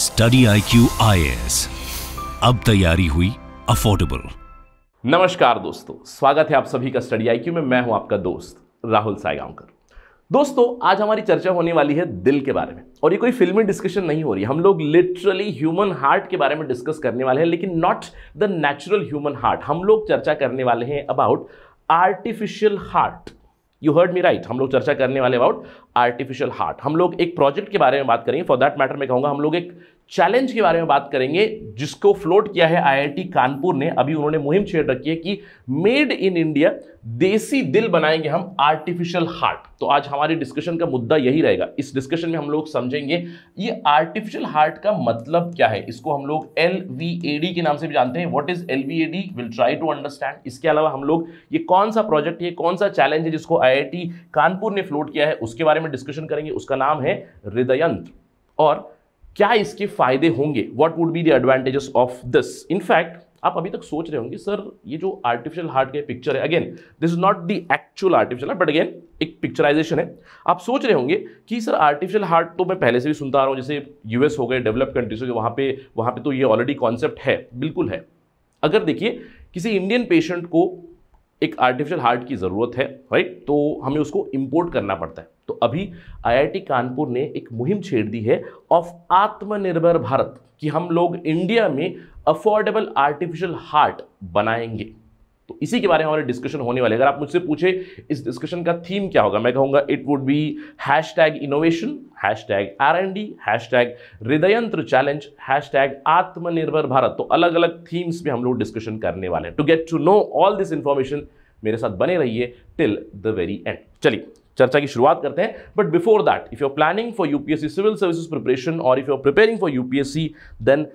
Study I Q अब तैयारी हुई अफोर्डेबल नमस्कार दोस्तों स्वागत है आप सभी का स्टडी आई में मैं हूं आपका दोस्त राहुल सायगांवकर दोस्तों आज हमारी चर्चा होने वाली है दिल के बारे में और ये कोई फिल्मी डिस्कशन नहीं हो रही हम लोग लिटरली ह्यूमन हार्ट के बारे में डिस्कस करने वाले हैं लेकिन not the natural human heart हम लोग चर्चा करने वाले हैं about artificial heart you heard me right हम लोग चर्चा करने वाले अबाउट आर्टिफिशियल हार्ट हम लोग एक प्रोजेक्ट के बारे में बात करेंगे फॉर दैट मैटर मैं कहूँगा हम लोग एक चैलेंज के बारे में बात करेंगे जिसको फ्लोट किया है आईआईटी कानपुर ने अभी उन्होंने मुहिम छेड़ रखी है कि मेड इन इंडिया देसी दिल बनाएंगे हम आर्टिफिशियल हार्ट तो आज हमारी डिस्कशन का मुद्दा यही रहेगा इस डिस्कशन में हम लोग समझेंगे ये आर्टिफिशियल हार्ट का मतलब क्या है इसको हम लोग एल के नाम से भी जानते हैं what is L will try to understand इसके अलावा हम लोग ये कौन सा प्रोजेक्ट है कौन सा चैलेंज है जिसको आई कानपुर ने फ्लोट किया है उसके बारे में में डिस्कशन करेंगे उसका नाम है हृदयंत्र और क्या इसके फायदे होंगे what would be the advantages of this in fact आप अभी तक सोच रहे होंगे सर ये जो आर्टिफिशियल हार्ट के पिक्चर है again this is not the actual artificial heart but again एक पिक्चराइजेशन है आप सोच रहे होंगे कि सर आर्टिफिशियल हार्ट तो मैं पहले से भी सुनता आ रहा हूँ जैसे यूएस हो गए डेवलप कंट्रीज हो गए वहाँ पे वहाँ पे तो ये ऑलरेडी कॉन्सेप्ट है बिल्कुल है अगर देखिए किसी इंडियन पेशेंट को एक आर्टिफिशियल हार्ट की ज़रूरत है राइट तो हमें उसको इम्पोर्ट करना पड़ता है तो अभी आईआईटी कानपुर ने एक मुहिम छेड़ दी है ऑफ आत्मनिर्भर भारत कि हम लोग इंडिया में अफोर्डेबल आर्टिफिशियल हार्ट बनाएंगे तो इसी के बारे में हमारे डिस्कशन होने वाले अगर आप मुझसे पूछे इस डिस्कशन का थीम क्या होगा मैं कहूंगा it would be hashtag innovation hashtag R and D hashtag Hridayantra challenge hashtag Aatmanirbhar Bharat तो अलग अलग थीम्स पे हम लोग डिस्कशन करने वाले हैं to get to know all this information मेरे साथ बने रहिए टिल द वेरी एंड चलिए चर्चा की शुरुआत करते हैं but before that if you are planning for UPSC civil services preparation और if you are preparing for UPSC then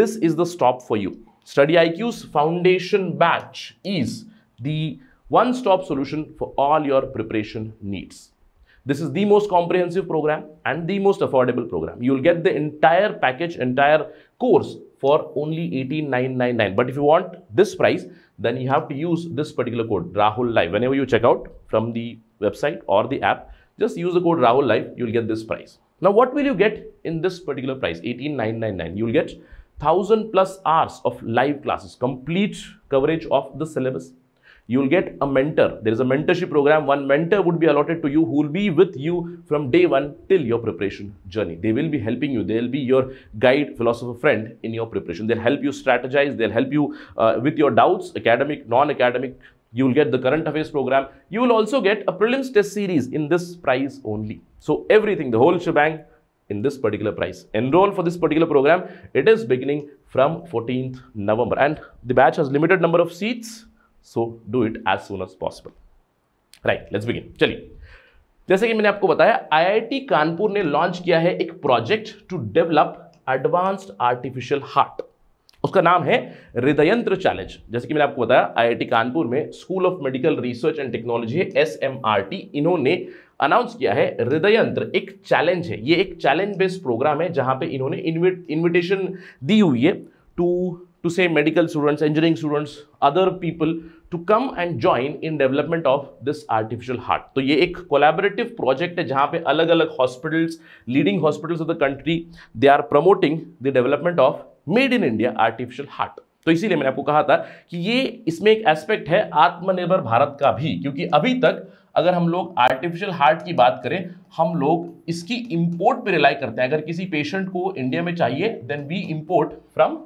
this is the stop for you Study IQ's foundation batch is the one-stop solution for all your preparation needs. This is the most comprehensive program and the most affordable program. You will get the entire package, entire course for only 18999. But if you want this price, then you have to use this particular code, Rahul Live. Whenever you check out from the website or the app, just use the code Rahul Live, you'll get this price. Now, what will you get in this particular price, 18999? You'll get 1000 plus hours of live classes, complete coverage of the syllabus. You will get a mentor. There is a mentorship program. One mentor would be allotted to you who will be with you from day one till your preparation journey. They will be helping you. They'll be your guide, philosopher, friend in your preparation. They'll help you strategize. They'll help you uh, with your doubts, academic, non-academic. You will get the current affairs program. You will also get a prelims test series in this price only. So everything, the whole shebang in this particular price. Enroll for this particular program. It is beginning from 14th November and the batch has limited number of seats. So do it as soon as possible. right let's begin चलिए जैसे कि मैंने आपको बताया IIT Kanpur ने launch किया है एक project to develop advanced artificial heart उसका नाम है हृदयंत्र चैलेंज जैसे कि मैंने आपको बताया आईआईटी कानपुर में school of medical research and technology है एस इन्होंने अनाउंस किया है हृदयंत्र एक चैलेंज है ये एक चैलेंज बेस्ड प्रोग्राम है जहां पे इन्होंने इन्विटेशन दी हुई है टू टू से medical students engineering students other people to come and join in development of this artificial heart तो ये एक कोलेबरेटिव प्रोजेक्ट है जहाँ पे अलग अलग hospitals leading hospitals of the country they are promoting the development of made in India artificial heart तो इसीलिए मैंने आपको कहा था कि ये इसमें एक एस्पेक्ट है आत्मनिर्भर भारत का भी क्योंकि अभी तक अगर हम लोग आर्टिफिशियल हार्ट की बात करें हम लोग इसकी इंपोर्ट पे रिलाई करते हैं अगर किसी पेशेंट को इंडिया में चाहिए then we import from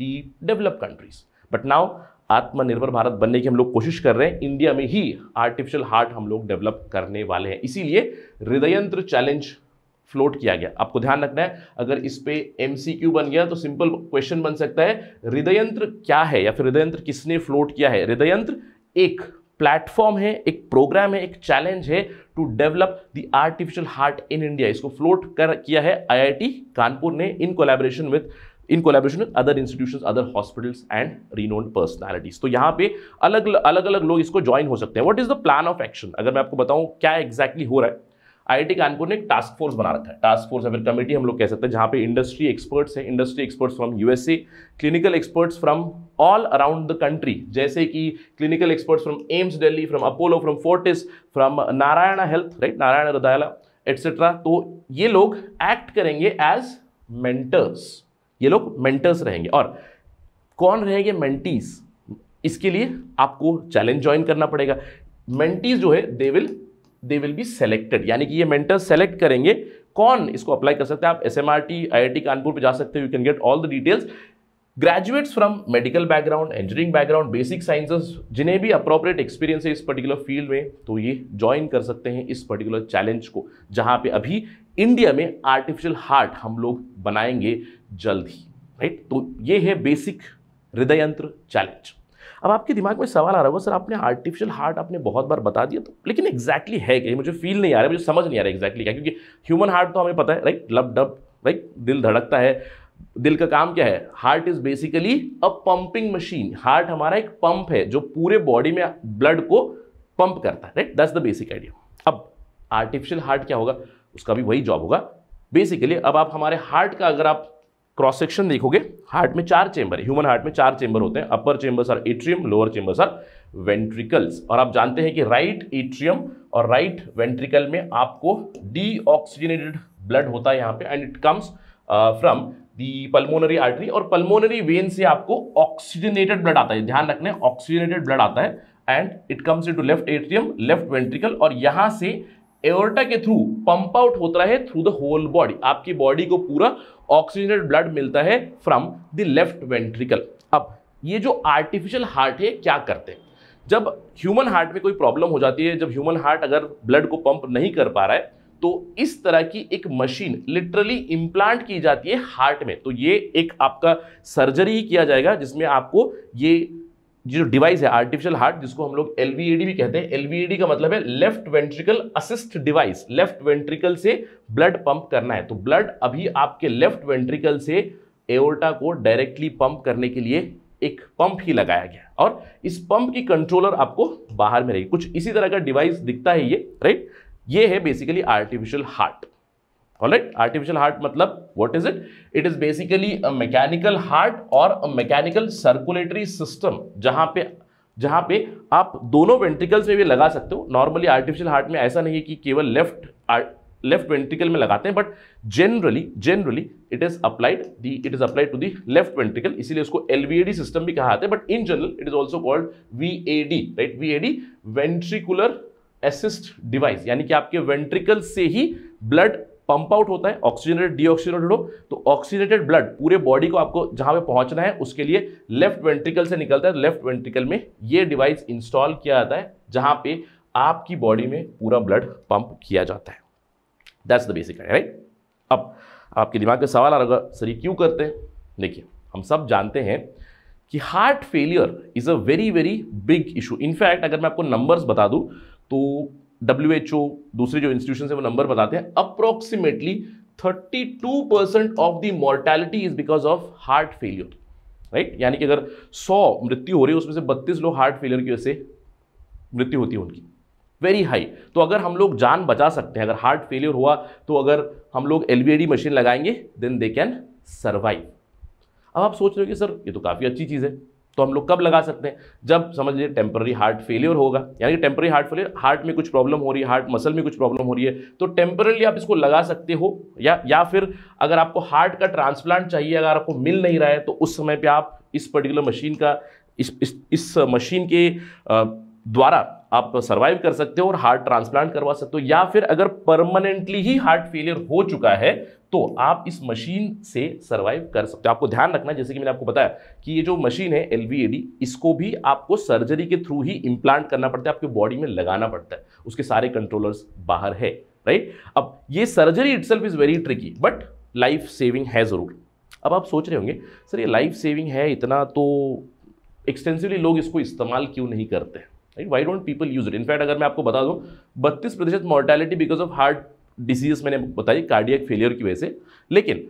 the develop countries but now Aatmanirbhar Bharat बनने की हम लोग कोशिश कर रहे हैं इंडिया में ही आर्टिफिशियल हार्ट हम लोग डेवलप करने वाले हैं इसीलिए हृदयंत्र चैलेंज फ्लोट किया गया आपको ध्यान रखना है अगर इस पे एम बन गया तो सिंपल क्वेश्चन बन सकता है हृदयंत्र क्या है या फिर हृदयंत्र किसने फ्लोट किया है हृदयंत्र एक प्लेटफॉर्म है एक प्रोग्राम है एक चैलेंज है to develop the artificial heart in India इसको फ्लोट कर किया है आईआईटी कानपुर ने in collaboration with in collaboration with other institution other hospitals and renowned personalities तो यहाँ पे अलग अलग अलग लोग इसको ज्वाइन हो सकते हैं what is the plan of action अगर मैं आपको बताऊँ क्या एग्जैक्टली exactly हो रहा है आईआईटी कानपुर ने एक टास्क फोर्स बना रखा है टास्क फोर्स या फिर कमेटी हम लोग कह सकते हैं जहाँ पे इंडस्ट्री एक्सपर्ट्स हैं industry experts from USA clinical experts from all around the country जैसे कि clinical experts from AIIMS Delhi from Apollo from Fortis from Narayana health right Narayana Hrudayalaya etcetera तो ये लोग एक्ट करेंगे एज मेंटर्स ये लोग मेंटर्स रहेंगे और कौन रहेंगे मेंटीज इसके लिए आपको चैलेंज ज्वाइन करना पड़ेगा मेंटीज जो है they will they will be selected यानी कि ये मेंटर्स सेलेक्ट करेंगे कौन इसको अप्लाई कर सकते हैं आप S M R T I I T Kanpur पर जा सकते हो you can get all the details graduates from medical background engineering background basic sciences जिन्हें भी अप्रोप्रिएट एक्सपीरियंस है इस पर्टिकुलर फील्ड में तो ये ज्वाइन कर सकते हैं इस पर्टिकुलर चैलेंज को जहाँ पे अभी इंडिया में आर्टिफिशियल हार्ट हम लोग बनाएंगे जल्द ही राइट तो ये है बेसिक हृदय यंत्र चैलेंज अब आपके दिमाग में सवाल आ रहा होगा सर आपने आर्टिफिशियल हार्ट आपने बहुत बार बता दिया तो लेकिन एग्जैक्टली exactly है क्या मुझे फील नहीं आ रहा है मुझे समझ नहीं आ रहा एग्जैक्टली क्या क्योंकि ह्यूमन हार्ट तो हमें पता है राइट लब डब राइट दिल धड़कता है दिल का काम क्या है heart is basically a pumping machine heart हमारा एक पंप है जो पूरे बॉडी में ब्लड को पंप करता है right that's the basic idea अब आर्टिफिशियल हार्ट क्या होगा उसका भी वही जॉब होगा बेसिकली अब आप हमारे हार्ट का अगर आप क्रॉस सेक्शन देखोगे हार्ट में चार चेंबर ह्यूमन हार्ट में चार चेंबर होते हैं upper chambers are atrium lower chambers are ventricles और आप जानते हैं कि राइट एट्रियम और राइट वेंट्रिकल में आपको डीऑक्सीजनेटेड ब्लड होता है यहाँ पे and it comes from the pulmonary artery और पल्मोनरी वेन से आपको ऑक्सीजनेटेड ब्लड आता है ध्यान रखना है ऑक्सीजनेटेड ब्लड आता है and it comes to left atrium left ventricle और यहाँ से एवर्टा के थ्रू पंप आउट होता है थ्रू द होल बॉडी आपकी बॉडी को पूरा ऑक्सीजनेट ब्लड मिलता है फ्रॉम द लेफ्ट वेंट्रिकल अब ये जो आर्टिफिशियल हार्ट है क्या करते हैं जब ह्यूमन हार्ट में कोई प्रॉब्लम हो जाती है जब ह्यूमन हार्ट अगर ब्लड को पंप नहीं कर पा रहा है तो इस तरह की एक मशीन लिटरली इम्प्लांट की जाती है हार्ट में तो ये एक आपका सर्जरी ही किया जाएगा जिसमें आपको ये जो डिवाइस है आर्टिफिशियल हार्ट जिसको हम लोग एल e भी कहते हैं एल e का मतलब है left ventricle assist device left ventricle से ब्लड पंप करना है तो ब्लड अभी आपके लेफ्ट वेंट्रिकल से एओल्टा को डायरेक्टली पंप करने के लिए एक पंप ही लगाया गया और इस पंप की कंट्रोलर आपको बाहर में रहेगी कुछ इसी तरह का डिवाइस दिखता है ये राइट ये है basically artificial heart alright artificial heart मतलब what is it it is basically a mechanical heart और अ मैकेनिकल सर्कुलेटरी सिस्टम जहां पे जहां पे आप दोनों वेंट्रिकल्स में भी लगा सकते हो नॉर्मली आर्टिफिशियल हार्ट में ऐसा नहीं है कि केवल लेफ्ट लेफ्ट वेंट्रिकल में लगाते हैं but generally generally it is applied the it is applied to the left ventricle इसीलिए इसको एलवीएडी सिस्टम भी कहा जाता है but in general it is also called V D right V D ventricular assist device यानी कि आपके ventricle से ही ब्लड पंप आउट होता है ऑक्सीजनेटेड डीऑक्सीजनेटेड हो तो ऑक्सीजनेटेड ब्लड पूरे बॉडी को आपको जहां पे पहुंचना है उसके लिए लेफ्ट वेंट्रिकल से निकलता है लेफ्ट वेंट्रिकल में ये डिवाइस इंस्टॉल किया जाता है जहां पे आपकी बॉडी में पूरा ब्लड पंप किया जाता है दैट्स द बेसिक राइट अब आपके दिमाग में सवाल आ रहा होगा सर ये क्यों करते हैं देखिए हम सब जानते हैं कि heart failure is a very very big issue in fact अगर मैं आपको नंबर्स बता दूं तो डब्ल्यू एच ओ दूसरे जो इंस्टीट्यूशन है वो नंबर बताते हैं approximately two percent of the mortality is because of heart failure right यानी कि अगर सौ मृत्यु हो रही है उसमें से बत्तीस लोग हार्ट फेलियर की वजह से मृत्यु होती है उनकी वेरी हाई तो अगर हम लोग जान बचा सकते हैं अगर हार्ट फेलियर हुआ तो अगर हम लोग एल मशीन लगाएंगे देन दे कैन सर्वाइव अब आप सोच रहे हो कि सर ये तो काफ़ी अच्छी चीज़ है तो हम लोग कब लगा सकते हैं जब समझ लीजिए टेम्पररी हार्ट फेलियर होगा यानी कि टेम्पररी हार्ट फेलियर हार्ट में कुछ प्रॉब्लम हो रही है हार्ट मसल में कुछ प्रॉब्लम हो रही है तो टेम्परली आप इसको लगा सकते हो या या फिर अगर आपको हार्ट का ट्रांसप्लांट चाहिए अगर आपको मिल नहीं रहा है तो उस समय पर आप इस पर्टिकुलर मशीन का इस इस, इस मशीन के द्वारा आप सर्वाइव कर सकते हो और हार्ट ट्रांसप्लांट करवा सकते हो या फिर अगर परमानेंटली ही हार्ट फेलियर हो चुका है तो आप इस मशीन से सर्वाइव कर सकते हो तो आपको ध्यान रखना जैसे कि मैंने आपको बताया कि ये जो मशीन है एल इसको भी आपको सर्जरी के थ्रू ही इम्प्लांट करना पड़ता है आपके बॉडी में लगाना पड़ता है उसके सारे कंट्रोलर्स बाहर है राइट अब ये surgery it is very tricky but life saving है ज़रूर अब आप सोच रहे होंगे सर ये लाइफ सेविंग है इतना तो एक्सटेंसिवली लोग इसको इस्तेमाल क्यों नहीं करते हैं right why don't people use it in fact अगर मैं आपको बता दूँ बत्तीस प्रतिशत mortality because of heart disease मैंने बताई कार्डियक फेलियर की वजह से लेकिन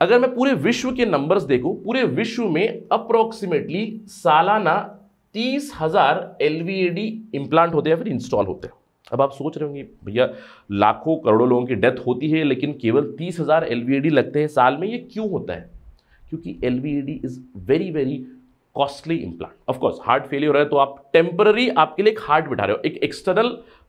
अगर मैं पूरे विश्व के नंबर्स देखूँ पूरे विश्व में अप्रोक्सीमेटली सालाना तीस हज़ार L V A D implant होते हैं फिर इंस्टॉल होते हैं अब आप सोच रहे होंगे भैया लाखों करोड़ों लोगों की डेथ होती है लेकिन केवल तीस हज़ार एल वी ए डी लगते हैं साल में ये क्यों होता है क्योंकि L V A D is very very costly implant of course heart failure है तो आप टेम्पररी आपके लिए एक हार्ट बिठा रहे हो एक एक्सटर्नल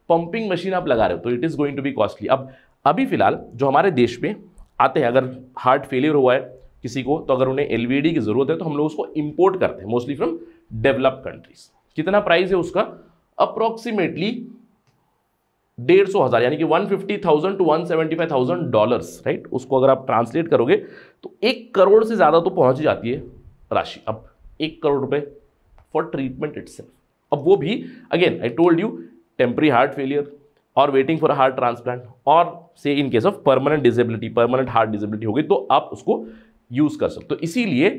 पंपिंग मशीन आप लगा रहे हो तो it is going to be costly अब अभी फिलहाल जो हमारे देश में आते हैं अगर हार्ट फेलियर हुआ है किसी को तो अगर उन्हें एल की ज़रूरत है तो हम लोग उसको इम्पोर्ट करते हैं मोस्टली फ्रॉम डेवलप कंट्रीज कितना प्राइस है उसका अप्रॉक्सीमेटली डेढ़ सौ हज़ार यानी कि one fifty thousand to one seventy five thousand dollars right उसको अगर आप ट्रांसलेट करोगे तो एक करोड़ से ज़्यादा तो पहुंच जाती है राशि अब एक करोड़ रुपए फॉर ट्रीटमेंट इट्स अब वो भी again I told you temporary heart failure और वेटिंग फॉर हार्ट ट्रांसप्लांट और से in case of permanent disability permanent heart disability हो गई तो आप उसको यूज़ कर सकते हो तो इसीलिए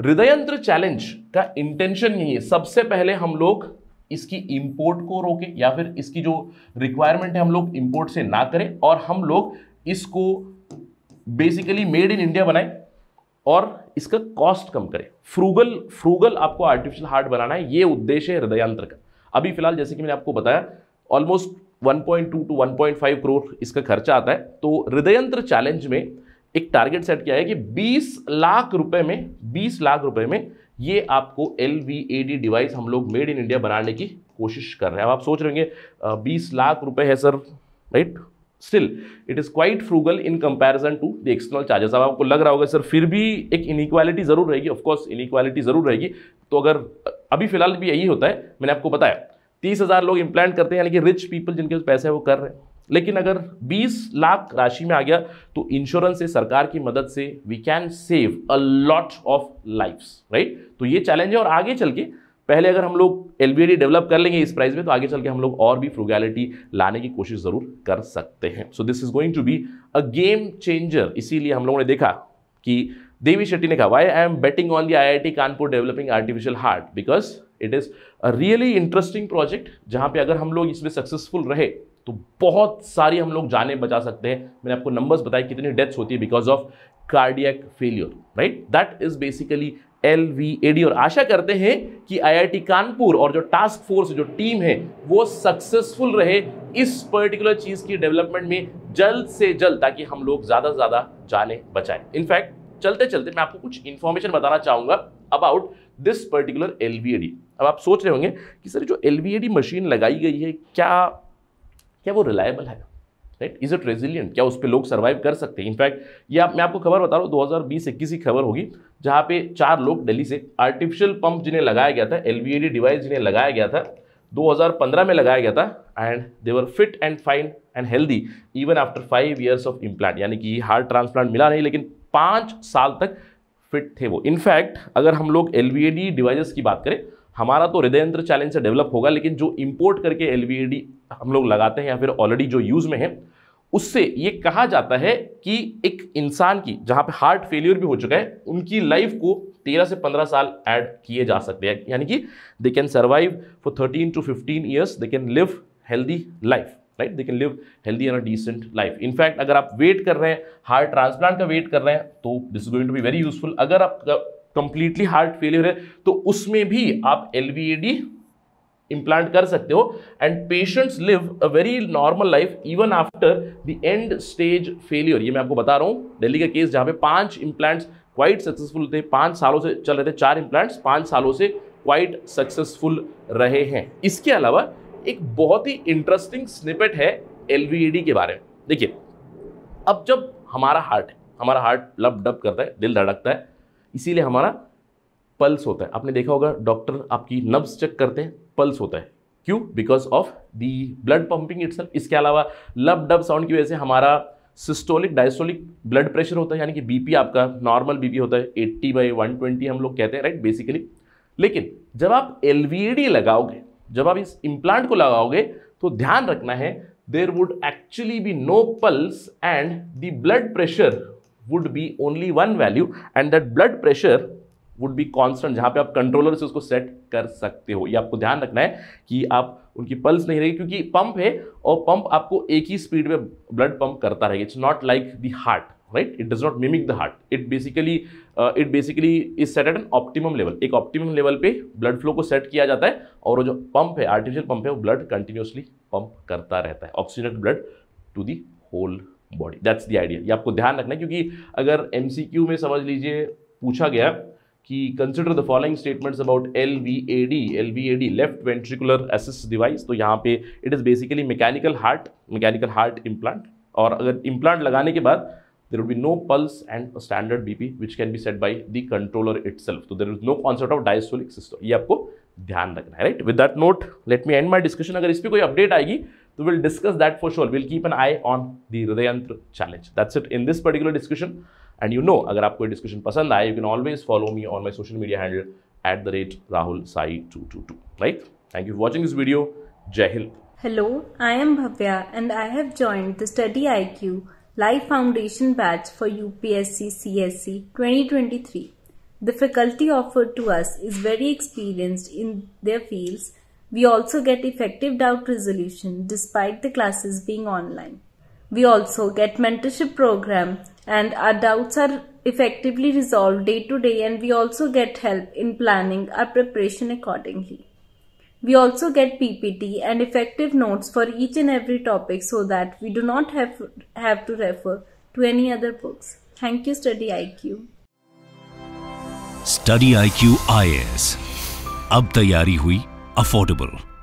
हृदयंत्र चैलेंज का इंटेंशन यही है सबसे पहले हम लोग इसकी इंपोर्ट को रोकें या फिर इसकी जो रिक्वायरमेंट है हम लोग इंपोर्ट से ना करें और हम लोग इसको बेसिकली मेड इन इंडिया बनाए और इसका कॉस्ट कम करें फ्रूगल फ्रूगल आपको आर्टिफिशियल हार्ट बनाना है ये उद्देश्य है हृदयांत्र का अभी फिलहाल जैसे कि मैंने आपको बताया ऑलमोस्ट 1.2 टू 1.5 करोड़ इसका खर्चा आता है तो हृदयंत्र चैलेंज में एक टारगेट सेट किया है कि 20 लाख रुपए में 20 लाख रुपए में ये आपको एल डिवाइस हम लोग मेड इन इंडिया बनाने की कोशिश कर रहे हैं अब आप सोच रहे हैं बीस लाख रुपए है sir right still it is quite frugal in comparison to the external charges अब आपको लग रहा होगा सर फिर भी एक इनिक्वालिटी ज़रूर रहेगी ऑफकोर्स इनिक्वालिटी ज़रूर रहेगी तो अगर अभी फिलहाल भी यही होता है मैंने आपको बताया तीस हज़ार लोग इम्प्लांट करते हैं यानी कि रिच पीपल जिनके पैसे है वो कर रहे हैं लेकिन अगर 20 लाख राशि में आ गया तो इंश्योरेंस से सरकार की मदद से we can save a lot of lifes right तो ये चैलेंज है और आगे चल के पहले अगर हम लोग एल डेवलप कर लेंगे इस प्राइस में तो आगे चल के हम लोग और भी फ्रूगैलिटी लाने की कोशिश ज़रूर कर सकते हैं so this is going to be a game changer इसीलिए हम लोगों ने देखा कि देवी शेट्टी ने कहा why I am betting on the I Kanpur developing artificial heart because it is a really interesting project जहाँ पे अगर हम लोग इसमें सक्सेसफुल रहे तो बहुत सारी हम लोग जाने बचा सकते हैं मैंने आपको नंबर्स बताए कितनी डेथ्स होती है because of cardiac failure right that is basically L V A D और आशा करते हैं कि आईआईटी कानपुर और जो टास्क फोर्स जो टीम है वो सक्सेसफुल रहे इस पर्टिकुलर चीज़ की डेवलपमेंट में जल्द से जल्द ताकि हम लोग ज़्यादा से ज़्यादा जाने बचाए इनफैक्ट चलते चलते मैं आपको कुछ इन्फॉर्मेशन बताना चाहूंगा अबाउट दिस पर्टिकुलर एल अब आप सोच रहे होंगे कि सर जो एल मशीन लगाई गई है क्या क्या वो रिलायबल है राइट इज इट रेजिलियंट क्या उस पर लोग सर्वाइव कर सकते हैं इनफैक्ट आप मैं आपको खबर बता रहा हूँ दो हज़ार बीस इक्कीस की खबर होगी जहाँ पे चार लोग दिल्ली से आर्टिफिशियल पंप जिन्हें लगाया गया था एल डिवाइस जिन्हें लगाया गया था 2015 में लगाया गया था and they were fit and fine and healthy even after five years of implant यानी कि हार्ट ट्रांसप्लांट मिला नहीं लेकिन पाँच साल तक फिट थे वो इनफैक्ट अगर हम लोग एल वी डिवाइसेस की बात करें हमारा तो हृदय यंत्र चैलेंज से डेवलप होगा लेकिन जो इम्पोर्ट करके एल हम लोग लगाते हैं या फिर ऑलरेडी जो यूज़ में है उससे ये कहा जाता है कि एक इंसान की जहाँ पे हार्ट फेलियर भी हो चुका है उनकी लाइफ को 13 से 15 साल ऐड किए जा सकते हैं यानी कि they can survive for 13 to 15 years they can live healthy life right they can live healthy and decent life in fact अगर आप वेट कर रहे हैं हार्ट ट्रांसप्लांट का वेट कर रहे हैं तो this is going to be very useful अगर आप कंप्लीटली हार्ट फेलियर है तो उसमें भी आप एल इम्प्लांट कर सकते हो and patients live a very normal life even after the end stage failure ये मैं आपको बता रहा हूँ दिल्ली का केस जहाँ पे पांच इम्प्लांट्स क्वाइट सक्सेसफुल थे पाँच सालों से चल रहे थे चार इम्प्लांट्स पाँच सालों से क्वाइट सक्सेसफुल रहे हैं इसके अलावा एक बहुत ही इंटरेस्टिंग स्निपेट है एल के बारे में देखिए अब जब हमारा हार्ट हमारा हार्ट लब डब करता है दिल धड़कता है इसीलिए हमारा पल्स होता है आपने देखा होगा डॉक्टर आपकी नब्स चेक करते हैं पल्स होता है क्यों because of the blood pumping it's इसके अलावा लब डब साउंड की वजह से हमारा सिस्टोलिक डायस्टोलिक ब्लड प्रेशर होता है यानी कि बीपी आपका नॉर्मल बीपी होता है एट्टी बाई वन ट्वेंटी हम लोग कहते हैं राइट बेसिकली लेकिन जब आप एल लगाओगे जब आप इस इम्प्लांट को लगाओगे तो ध्यान रखना है there would actually be no pulse and the blood pressure would be only one value and that blood pressure would be constant जहाँ पे आप कंट्रोलर से उसको सेट कर सकते हो ये आपको ध्यान रखना है कि आप उनकी पल्स नहीं रहेगी क्योंकि पंप है और पंप आपको एक ही स्पीड में ब्लड पंप करता रहेगा it's not like the heart right it does not mimic the heart it basically it basically is set at an optimum level एक ऑप्टिमम लेवल पे ब्लड फ्लो को सेट किया जाता है और वो जो पंप है आर्टिफिशियल पंप है वो ब्लड कंटिन्यूसली पंप करता रहता है oxygenate blood to the whole body that's the idea ये आपको ध्यान रखना है क्योंकि अगर एम में समझ लीजिए पूछा गया कि consider the following statements about L V A D L V A D left ventricular assist device तो यहाँ पे it is basically mechanical heart mechanical heart implant और अगर इम्प्लांट लगाने के बाद there would be no pulse and standard B P which can be set by the controller itself तो there is no concept of diastolic system ये आपको ध्यान रखना है right with that note let me end my discussion अगर इस पर कोई अपडेट आएगी So we'll discuss that for sure. We'll keep an eye on the Hridayantra challenge. That's it in this particular discussion. And you know, अगर आपको discussion पसंद you can always follow me on my social media handle at the rate Rahul Sai 222. Right? Thank you for watching this video. Jai Hind. Hello, I am Bhavya and I have joined the Study IQ Life Foundation batch for UPSC CSC 2023. The faculty offered to us is very experienced in their fields we also get effective doubt resolution despite the classes being online. We also get mentorship program and our doubts are effectively resolved day to day and we also get help in planning our preparation accordingly. We also get PPT and effective notes for each and every topic so that we do not have, have to refer to any other books. Thank you, Study IQ. Study IQ IS. Ab, tayari hui affordable.